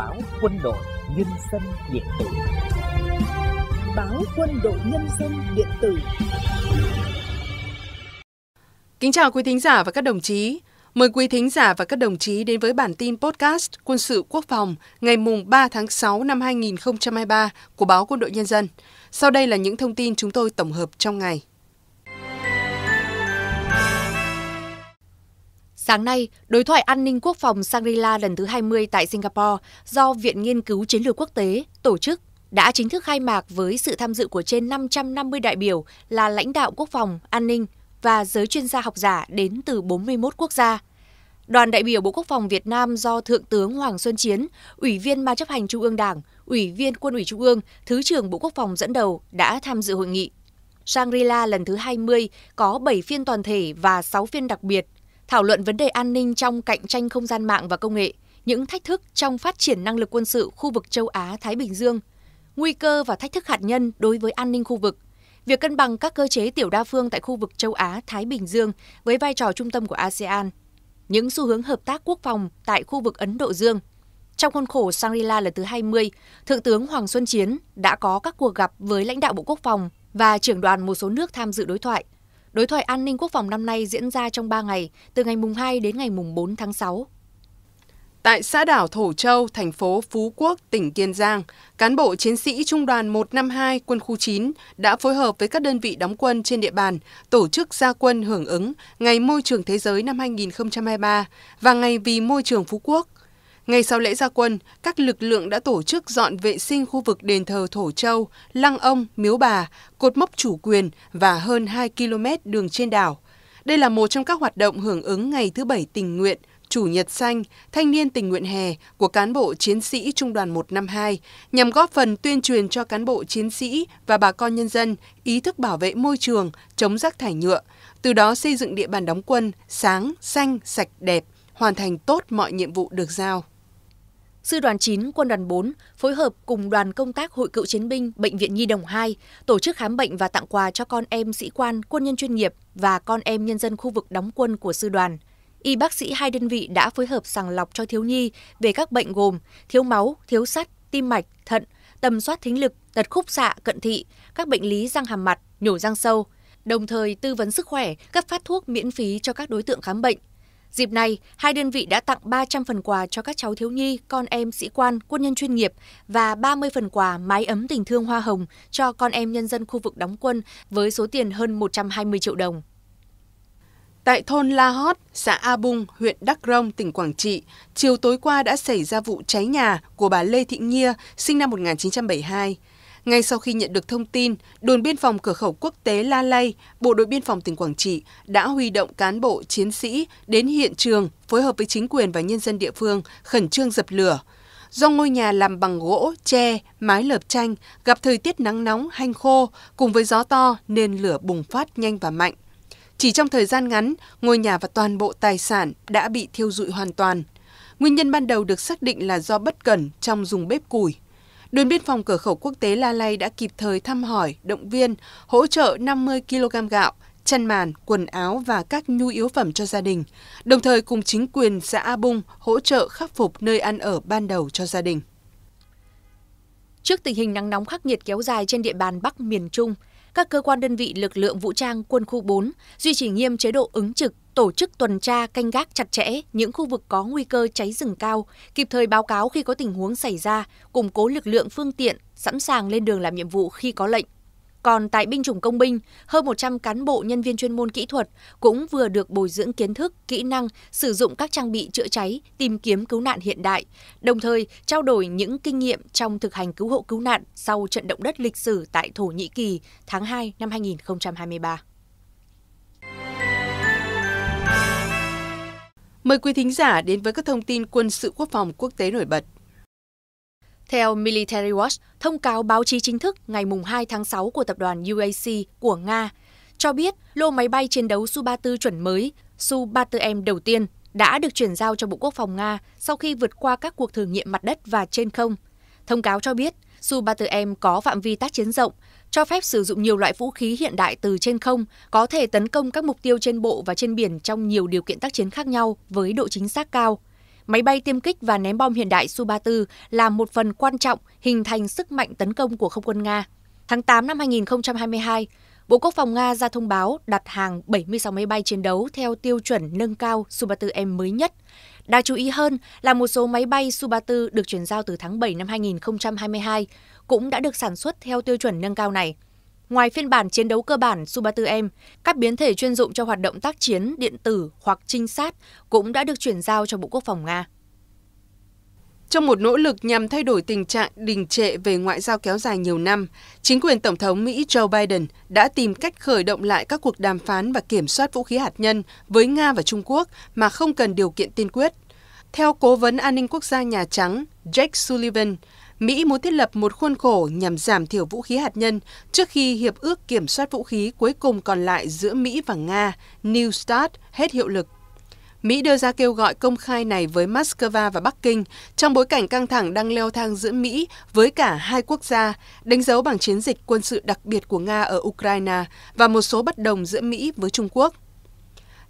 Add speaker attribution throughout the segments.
Speaker 1: báo quân đội nhân dân điện tử báo quân đội nhân dân điện tử
Speaker 2: kính chào quý thính giả và các đồng chí mời quý thính giả và các đồng chí đến với bản tin podcast quân sự quốc phòng ngày mùng 3 tháng 6 năm 2023 của báo quân đội nhân dân sau đây là những thông tin chúng tôi tổng hợp trong ngày
Speaker 1: Sáng nay, đối thoại an ninh quốc phòng Shangri-La lần thứ 20 tại Singapore do Viện Nghiên cứu Chiến lược Quốc tế tổ chức đã chính thức khai mạc với sự tham dự của trên 550 đại biểu là lãnh đạo quốc phòng, an ninh và giới chuyên gia học giả đến từ 41 quốc gia. Đoàn đại biểu Bộ Quốc phòng Việt Nam do Thượng tướng Hoàng Xuân Chiến, Ủy viên Ban chấp hành Trung ương Đảng, Ủy viên Quân ủy Trung ương, Thứ trưởng Bộ Quốc phòng dẫn đầu đã tham dự hội nghị. Shangri-La lần thứ 20 có 7 phiên toàn thể và 6 phiên đặc biệt – thảo luận vấn đề an ninh trong cạnh tranh không gian mạng và công nghệ, những thách thức trong phát triển năng lực quân sự khu vực châu Á Thái Bình Dương, nguy cơ và thách thức hạt nhân đối với an ninh khu vực, việc cân bằng các cơ chế tiểu đa phương tại khu vực châu Á Thái Bình Dương với vai trò trung tâm của ASEAN, những xu hướng hợp tác quốc phòng tại khu vực Ấn Độ Dương. Trong khuôn khổ Shangri-La lần thứ 20, Thượng tướng Hoàng Xuân Chiến đã có các cuộc gặp với lãnh đạo Bộ Quốc phòng và trưởng đoàn một số nước tham dự đối thoại – Đối thoại an ninh quốc phòng năm nay diễn ra trong 3 ngày, từ ngày mùng 2 đến ngày mùng 4 tháng 6. Tại xã đảo Thổ Châu, thành phố Phú Quốc, tỉnh Kiên Giang,
Speaker 2: cán bộ chiến sĩ Trung đoàn 152 quân khu 9 đã phối hợp với các đơn vị đóng quân trên địa bàn tổ chức gia quân hưởng ứng Ngày Môi trường Thế giới năm 2023 và Ngày vì Môi trường Phú Quốc – ngay sau lễ gia quân, các lực lượng đã tổ chức dọn vệ sinh khu vực đền thờ Thổ Châu, Lăng Ông, Miếu Bà, cột mốc chủ quyền và hơn 2 km đường trên đảo. Đây là một trong các hoạt động hưởng ứng ngày thứ Bảy tình nguyện, Chủ nhật xanh, thanh niên tình nguyện hè của cán bộ chiến sĩ Trung đoàn 152 nhằm góp phần tuyên truyền cho cán bộ chiến sĩ và bà con nhân dân ý thức bảo vệ môi trường, chống rác thải nhựa, từ đó xây dựng địa bàn đóng quân sáng, xanh, sạch, đẹp,
Speaker 1: hoàn thành tốt mọi nhiệm vụ được giao. Sư đoàn 9, Quân đoàn 4 phối hợp cùng đoàn công tác Hội cựu chiến binh Bệnh viện Nhi Đồng 2 tổ chức khám bệnh và tặng quà cho con em sĩ quan, quân nhân chuyên nghiệp và con em nhân dân khu vực đóng quân của sư đoàn. Y bác sĩ hai đơn vị đã phối hợp sàng lọc cho thiếu nhi về các bệnh gồm thiếu máu, thiếu sắt, tim mạch, thận, tầm soát thính lực, tật khúc xạ, cận thị, các bệnh lý răng hàm mặt, nhổ răng sâu, đồng thời tư vấn sức khỏe, cấp phát thuốc miễn phí cho các đối tượng khám bệnh, Dịp này, hai đơn vị đã tặng 300 phần quà cho các cháu thiếu nhi, con em sĩ quan, quân nhân chuyên nghiệp và 30 phần quà mái ấm tình thương hoa hồng cho con em nhân dân khu vực đóng quân với số tiền hơn 120 triệu đồng. Tại thôn La Hót, xã A Bung, huyện Đắk
Speaker 2: Rông, tỉnh Quảng Trị, chiều tối qua đã xảy ra vụ cháy nhà của bà Lê Thị Nghia, sinh năm 1972. Ngay sau khi nhận được thông tin, đồn biên phòng cửa khẩu quốc tế La Lay, Bộ đội biên phòng tỉnh Quảng Trị đã huy động cán bộ chiến sĩ đến hiện trường phối hợp với chính quyền và nhân dân địa phương khẩn trương dập lửa. Do ngôi nhà làm bằng gỗ, tre, mái lợp tranh gặp thời tiết nắng nóng, hanh khô cùng với gió to nên lửa bùng phát nhanh và mạnh. Chỉ trong thời gian ngắn, ngôi nhà và toàn bộ tài sản đã bị thiêu dụi hoàn toàn. Nguyên nhân ban đầu được xác định là do bất cẩn trong dùng bếp củi. Đồn biên phòng cửa khẩu quốc tế La Lay đã kịp thời thăm hỏi, động viên, hỗ trợ 50 kg gạo, chăn màn, quần áo và các nhu yếu phẩm cho gia đình, đồng thời cùng chính
Speaker 1: quyền xã A Bung hỗ trợ khắc phục nơi ăn ở ban đầu cho gia đình. Trước tình hình nắng nóng khắc nghiệt kéo dài trên địa bàn Bắc miền Trung, các cơ quan đơn vị lực lượng vũ trang quân khu 4 duy trì nghiêm chế độ ứng trực tổ chức tuần tra canh gác chặt chẽ những khu vực có nguy cơ cháy rừng cao, kịp thời báo cáo khi có tình huống xảy ra, củng cố lực lượng phương tiện, sẵn sàng lên đường làm nhiệm vụ khi có lệnh. Còn tại binh chủng công binh, hơn 100 cán bộ nhân viên chuyên môn kỹ thuật cũng vừa được bồi dưỡng kiến thức, kỹ năng sử dụng các trang bị chữa cháy, tìm kiếm cứu nạn hiện đại, đồng thời trao đổi những kinh nghiệm trong thực hành cứu hộ cứu nạn sau trận động đất lịch sử tại Thổ Nhĩ Kỳ tháng 2 năm 2023. Mời quý thính giả đến với các thông tin quân sự quốc phòng quốc tế nổi bật. Theo Military Watch, thông cáo báo chí chính thức ngày 2 tháng 6 của tập đoàn UAC của Nga cho biết lô máy bay chiến đấu Su-34 chuẩn mới Su-34M đầu tiên đã được chuyển giao cho Bộ Quốc phòng Nga sau khi vượt qua các cuộc thử nghiệm mặt đất và trên không. Thông cáo cho biết, Su-34M có phạm vi tác chiến rộng, cho phép sử dụng nhiều loại vũ khí hiện đại từ trên không, có thể tấn công các mục tiêu trên bộ và trên biển trong nhiều điều kiện tác chiến khác nhau với độ chính xác cao. Máy bay tiêm kích và ném bom hiện đại Su-34 là một phần quan trọng hình thành sức mạnh tấn công của không quân Nga. Tháng 8 năm 2022, Bộ Quốc phòng Nga ra thông báo đặt hàng 76 máy bay chiến đấu theo tiêu chuẩn nâng cao Su-34M mới nhất. Đáng chú ý hơn là một số máy bay Su-34 được chuyển giao từ tháng 7 năm 2022 cũng đã được sản xuất theo tiêu chuẩn nâng cao này. Ngoài phiên bản chiến đấu cơ bản Su-34M, các biến thể chuyên dụng cho hoạt động tác chiến, điện tử hoặc trinh sát cũng đã được chuyển giao cho Bộ Quốc phòng Nga. Trong một nỗ lực nhằm thay đổi tình trạng đình
Speaker 2: trệ về ngoại giao kéo dài nhiều năm, chính quyền Tổng thống Mỹ Joe Biden đã tìm cách khởi động lại các cuộc đàm phán và kiểm soát vũ khí hạt nhân với Nga và Trung Quốc mà không cần điều kiện tiên quyết. Theo Cố vấn An ninh Quốc gia Nhà Trắng Jake Sullivan, Mỹ muốn thiết lập một khuôn khổ nhằm giảm thiểu vũ khí hạt nhân trước khi hiệp ước kiểm soát vũ khí cuối cùng còn lại giữa Mỹ và Nga, New START, hết hiệu lực. Mỹ đưa ra kêu gọi công khai này với Moscow và Bắc Kinh trong bối cảnh căng thẳng đang leo thang giữa Mỹ với cả hai quốc gia, đánh dấu bằng chiến dịch quân sự đặc biệt của Nga ở Ukraine và một số bất đồng giữa Mỹ với Trung Quốc.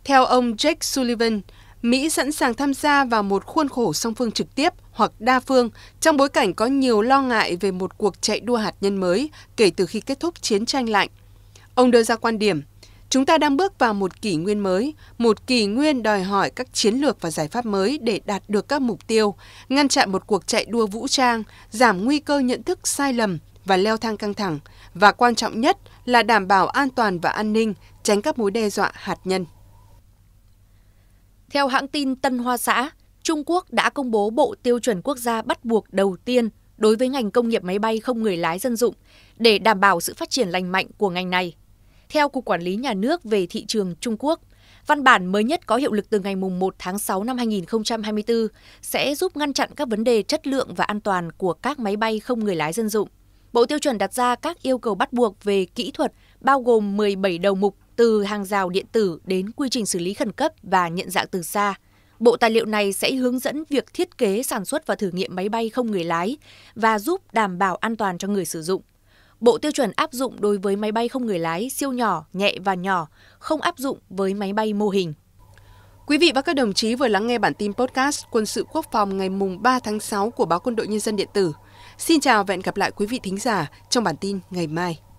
Speaker 2: Theo ông Jake Sullivan, Mỹ sẵn sàng tham gia vào một khuôn khổ song phương trực tiếp hoặc đa phương trong bối cảnh có nhiều lo ngại về một cuộc chạy đua hạt nhân mới kể từ khi kết thúc chiến tranh lạnh. Ông đưa ra quan điểm, chúng ta đang bước vào một kỷ nguyên mới, một kỷ nguyên đòi hỏi các chiến lược và giải pháp mới để đạt được các mục tiêu, ngăn chặn một cuộc chạy đua vũ trang, giảm nguy cơ nhận thức sai lầm và leo thang căng thẳng, và quan trọng nhất là đảm bảo an toàn và an
Speaker 1: ninh, tránh các mối đe dọa hạt nhân. Theo hãng tin Tân Hoa Xã, Trung Quốc đã công bố bộ tiêu chuẩn quốc gia bắt buộc đầu tiên đối với ngành công nghiệp máy bay không người lái dân dụng để đảm bảo sự phát triển lành mạnh của ngành này. Theo Cục Quản lý Nhà nước về thị trường Trung Quốc, văn bản mới nhất có hiệu lực từ ngày 1 tháng 6 năm 2024 sẽ giúp ngăn chặn các vấn đề chất lượng và an toàn của các máy bay không người lái dân dụng. Bộ tiêu chuẩn đặt ra các yêu cầu bắt buộc về kỹ thuật bao gồm 17 đầu mục từ hàng rào điện tử đến quy trình xử lý khẩn cấp và nhận dạng từ xa. Bộ tài liệu này sẽ hướng dẫn việc thiết kế, sản xuất và thử nghiệm máy bay không người lái và giúp đảm bảo an toàn cho người sử dụng. Bộ tiêu chuẩn áp dụng đối với máy bay không người lái siêu nhỏ, nhẹ và nhỏ, không áp dụng với máy bay mô hình. Quý vị và các đồng chí vừa lắng nghe
Speaker 2: bản tin podcast Quân sự quốc phòng ngày mùng 3 tháng 6 của báo Quân đội Nhân dân điện tử. Xin chào và hẹn gặp lại quý vị thính giả trong bản tin ngày mai.